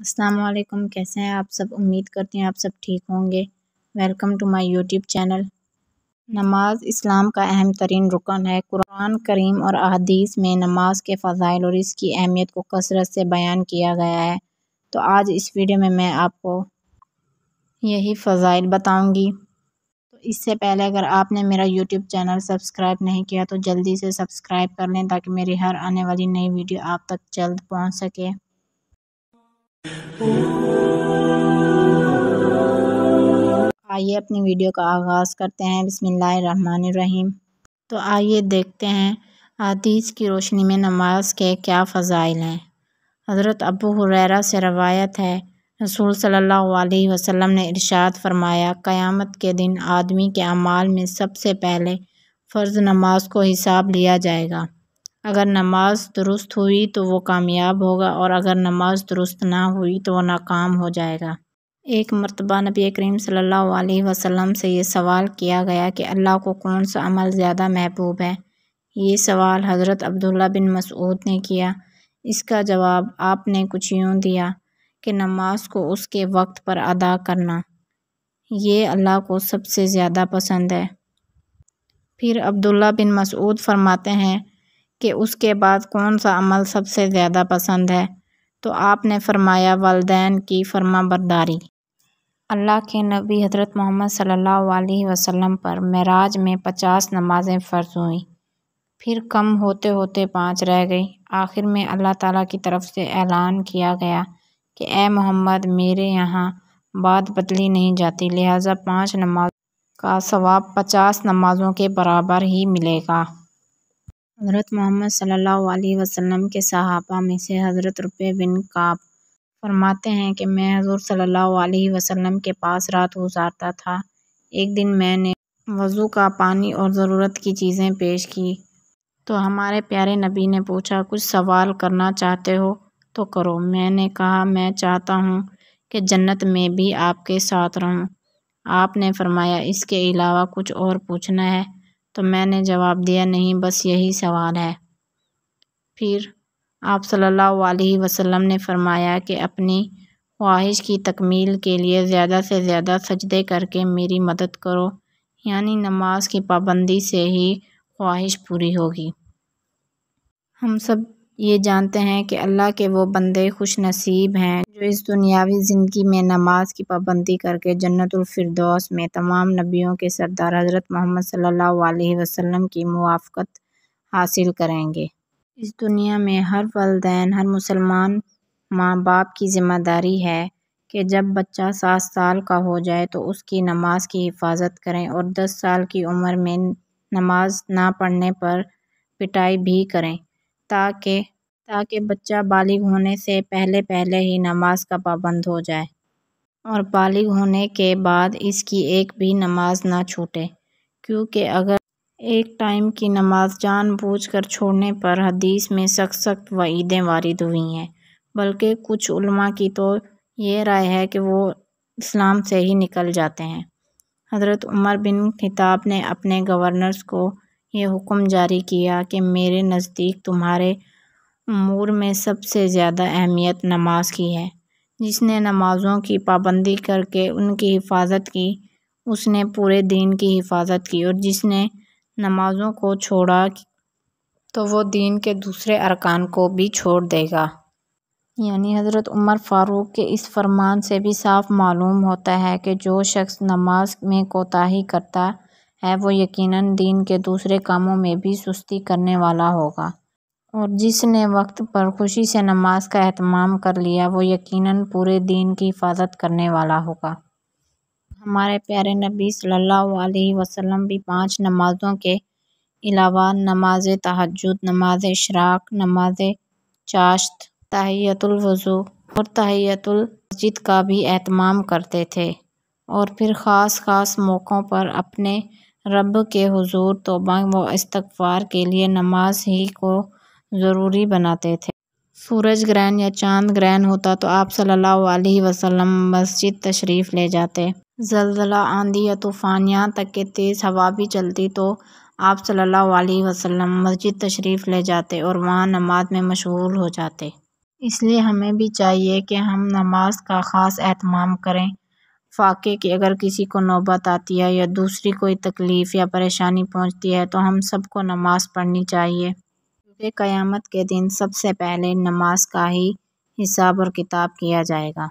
असलकम कैसे हैं आप सब उम्मीद करती हैं आप सब ठीक होंगे welcome to my YouTube channel नमाज इस्लाम का अहम तरीन रुकन है कुरान करीम और अदीस में नमाज के फ़ाइल और इसकी अहमियत को कसरत से बयान किया गया है तो आज इस वीडियो में मैं आपको यही फ़जाइल बताऊंगी तो इससे पहले अगर आपने मेरा यूट्यूब चैनल सब्सक्राइब नहीं किया तो जल्दी से सब्सक्राइब कर लें ताकि मेरी हर आने वाली नई वीडियो आप तक जल्द पहुँच सके आइए अपनी वीडियो का आगाज़ करते हैं बिसमीम तो आइए देखते हैं हदीस की रोशनी में नमाज के क्या फ़जाइल हैं हज़रत अबू हुरैरा से रवायत है रसूल सल्लल्लाहु अलैहि वसल्लम ने इरशाद फरमाया क़यामत के दिन आदमी के अमाल में सबसे पहले फ़र्ज़ नमाज को हिसाब लिया जाएगा अगर नमाज दुरुस्त हुई तो वो कामयाब होगा और अगर नमाज दुरुस्त ना हुई तो वह नाकाम हो जाएगा एक मरतबा नबी करीम सल्लल्लाहु अलैहि वसल्लम से ये सवाल किया गया कि अल्लाह को कौन सा अमल ज़्यादा महबूब है ये सवाल हज़रत अब्दुल्ला बिन मसूद ने किया इसका जवाब आपने कुछ यूँ दिया कि नमाज को उसके वक्त पर अदा करना ये अल्लाह को सबसे ज़्यादा पसंद है फिर अब्दुल्ला बिन मसूद फरमाते हैं कि उसके बाद कौन सा अमल सबसे ज़्यादा पसंद है तो आपने फरमाया वालदेन की फरमा बरदारी अल्लाह के नबी हज़रत मोहम्मद सल्लल्लाहु अलैहि वसल्लम पर मेराज में पचास नमाज़ें फ़र्ज हुई फिर कम होते होते पाँच रह गई आखिर में अल्लाह ताला की तरफ से ऐलान किया गया कि ए मोहम्मद मेरे यहाँ बात बदली नहीं जाती लिहाजा पाँच नमाज का सवाब पचास नमाज़ों के बराबर ही मिलेगा हज़रत मोहम्मद सल्लल्लाहु अलैहि वसल्लम के सहाबा में से हज़रत रुपये बिन काब फरमाते हैं कि मैं हजूर सल्लल्लाहु अलैहि वसल्लम के पास रात गुजारता था एक दिन मैंने वज़ू का पानी और ज़रूरत की चीज़ें पेश की तो हमारे प्यारे नबी ने पूछा कुछ सवाल करना चाहते हो तो करो मैंने कहा मैं चाहता हूँ कि जन्नत में भी आपके साथ रहूँ आपने फरमाया इसके अलावा कुछ और पूछना है तो मैंने जवाब दिया नहीं बस यही सवाल है फिर आप सल्लल्लाहु अलैहि वसल्लम ने फरमाया कि अपनी ख्वाहिश की तकमील के लिए ज़्यादा से ज़्यादा सजदे करके मेरी मदद करो यानी नमाज की पाबंदी से ही ख्वाहिश पूरी होगी हम सब ये जानते हैं कि अल्लाह के वो बंदे खुश नसीब हैं जो इस दुनियावी ज़िंदगी में नमाज की पाबंदी करके जन्नतफरदौस में तमाम नबियों के सरदार हज़रत मोहम्मद सल्लल्लाहु अलैहि वसल्लम की मुआफ़त हासिल करेंगे इस दुनिया में हर वालदेन हर मुसलमान माँ बाप की ज़िम्मेदारी है कि जब बच्चा सात साल का हो जाए तो उसकी नमाज की हिफाजत करें और दस साल की उम्र में नमाज ना पढ़ने पर पिटाई भी करें ताकि ताकि बच्चा बालिग होने से पहले पहले ही नमाज का पाबंद हो जाए और बालिग होने के बाद इसकी एक भी नमाज ना छूटे क्योंकि अगर एक टाइम की नमाज जानबूझकर छोड़ने पर हदीस में सख्त सख्त वईदें वारिद हुई हैं बल्कि कुछ उलमा की तो ये राय है कि वो इस्लाम से ही निकल जाते हैं हज़रत उमर बिन खिताब ने अपने गवर्नर्स को ये हुक्म जारी किया कि मेरे नज़दीक तुम्हारे अमूर में सबसे ज़्यादा अहमियत नमाज की है जिसने नमाज़ों की पाबंदी करके उनकी हिफाजत की उसने पूरे दीन की हिफाजत की और जिसने नमाज़ों को छोड़ा तो वो दीन के दूसरे अरकान को भी छोड़ देगा यानी हज़रत उमर फ़ारूक के इस फरमान से भी साफ मालूम होता है कि जो शख्स नमाज में कोताही करता है वो यकीनन दीन के दूसरे कामों में भी सुस्ती करने वाला होगा और जिसने वक्त पर खुशी से नमाज का अहतमाम कर लिया वो यकीनन पूरे दिन की हिफाजत करने वाला होगा हमारे प्यारे नबी सल्लल्लाहु अलैहि वसल्लम भी पांच नमाज़ों के अलावा नमाज तहजद नमाज इशराक नमाज चाश्त तहैतुलवज़ू और तहैतुल मस्जिद का भी अहतमाम करते थे और फिर ख़ास ख़ास मौक़ों पर अपने रब के हुजूर तोबा व इस्तगफ़ार के लिए नमाज ही को ज़रूरी बनाते थे सूरज ग्रहण या चांद ग्रहण होता तो आप सल्लल्लाहु अलैहि वसल्लम मस्जिद तशरीफ़ ले जाते जलजला आंधी या तूफ़ान यहाँ तक के तेज़ हवा भी चलती तो आप सल्लल्लाहु अलैहि वसल्लम मस्जिद तशरीफ़ ले जाते और वहाँ नमाज में मशगूल हो जाते इसलिए हमें भी चाहिए कि हम नमाज का ख़ास अहतमाम करें फाके की अगर किसी को नौबत आती है या दूसरी कोई तकलीफ़ या परेशानी पहुँचती है तो हम सबको नमाज़ पढ़नी चाहिए वे क़यामत के दिन सबसे पहले नमाज का ही हिसाब और किताब किया जाएगा